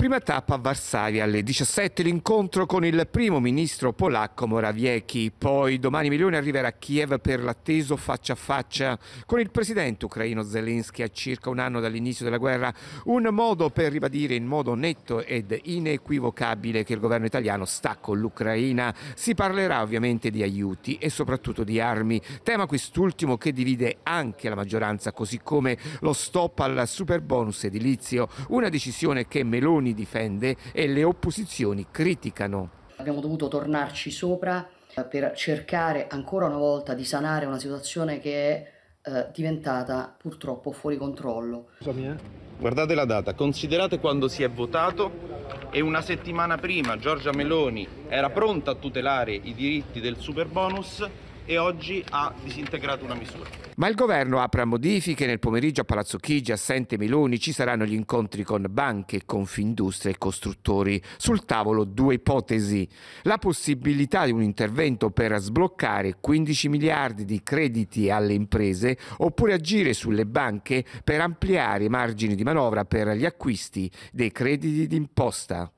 Prima tappa a Varsavia alle 17 l'incontro con il primo ministro polacco Morawiecki. Poi domani Milione arriverà a Kiev per l'atteso faccia a faccia con il presidente ucraino Zelensky a circa un anno dall'inizio della guerra. Un modo per ribadire in modo netto ed inequivocabile che il governo italiano sta con l'Ucraina. Si parlerà ovviamente di aiuti e soprattutto di armi, tema quest'ultimo che divide anche la maggioranza, così come lo stop al super bonus edilizio. Una decisione che Meloni opposizioni difende e le opposizioni criticano. Abbiamo dovuto tornarci sopra eh, per cercare ancora una volta di sanare una situazione che è eh, diventata purtroppo fuori controllo. Eh. Guardate la data, considerate quando si è votato e una settimana prima Giorgia Meloni era pronta a tutelare i diritti del super bonus e oggi ha disintegrato una misura. Ma il governo apre a modifiche, nel pomeriggio a Palazzo Chigi, assente Meloni, ci saranno gli incontri con banche, confindustria e costruttori. Sul tavolo due ipotesi, la possibilità di un intervento per sbloccare 15 miliardi di crediti alle imprese oppure agire sulle banche per ampliare i margini di manovra per gli acquisti dei crediti d'imposta.